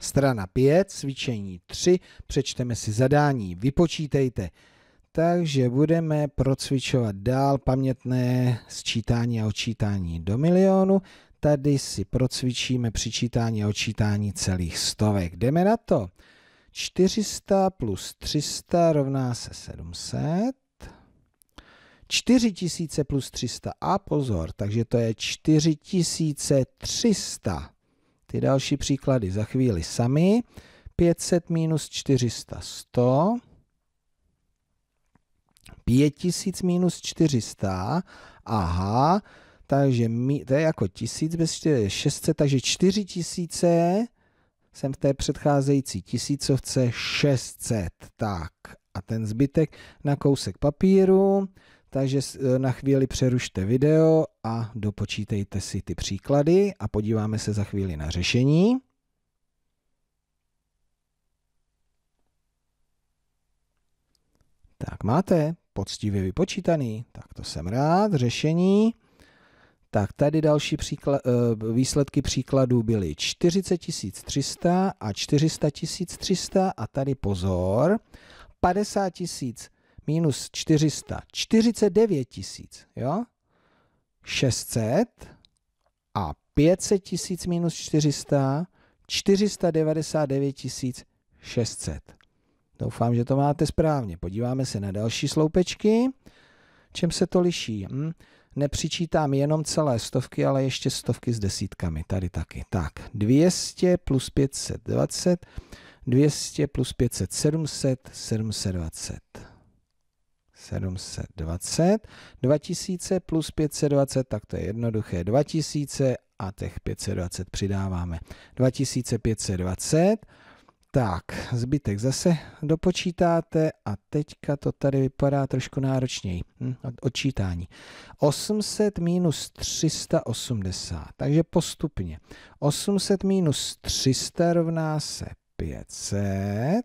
Strana 5, cvičení 3, přečteme si zadání, vypočítejte. Takže budeme procvičovat dál pamětné sčítání a odčítání do milionu. Tady si procvičíme přičítání a odčítání celých stovek. Jdeme na to. 400 plus 300 rovná se 700. 4000 plus 300 a pozor, takže to je 4300. Ty další příklady za chvíli sami. 500 minus 400, 100. 5000 minus 400, aha, takže mi, to je jako 1000 bez 4, 600, takže 4000 jsem v té předcházející tisícovce 600. Tak a ten zbytek na kousek papíru takže eh, na chvíli přerušte video a dopočítejte si ty příklady a podíváme se za chvíli na řešení. Tak máte, poctivě vypočítaný, tak to jsem rád, řešení. Tak tady další příkla, eh, výsledky příkladů byly 40 300 a 400 300 a tady pozor, 50 000 minus 400, 49 tisíc, jo? 600 a 500 tisíc minus 400, 499 tisíc 600. Doufám, že to máte správně. Podíváme se na další sloupečky. Čem se to liší? Hm? Nepřičítám jenom celé stovky, ale ještě stovky s desítkami. Tady taky. Tak, 200 plus 520, 200 plus 500, 700, 720. 720, 2000 plus 520, tak to je jednoduché, 2000 a těch 520 přidáváme. 2520, tak zbytek zase dopočítáte a teďka to tady vypadá trošku náročněji, hm, odčítání. 800 minus 380, takže postupně. 800 minus 300 rovná se 500,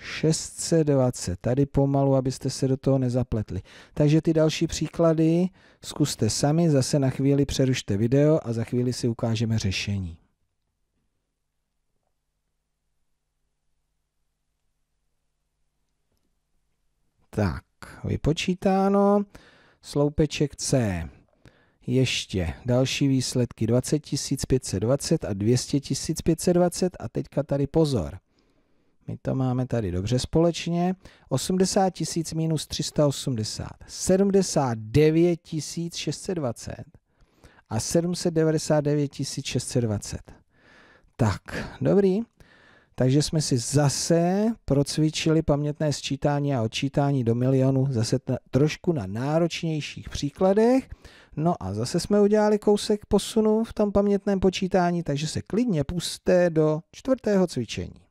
620. Tady pomalu, abyste se do toho nezapletli. Takže ty další příklady zkuste sami, zase na chvíli přerušte video a za chvíli si ukážeme řešení. Tak, vypočítáno. Sloupeček C. Ještě další výsledky 20 520 a 200 520 a teďka tady pozor. My to máme tady dobře společně. 80 tisíc minus 380. 79 620 a 799 620. Tak, dobrý. Takže jsme si zase procvičili pamětné sčítání a odčítání do milionu zase trošku na náročnějších příkladech. No a zase jsme udělali kousek posunu v tom pamětném počítání, takže se klidně puste do čtvrtého cvičení.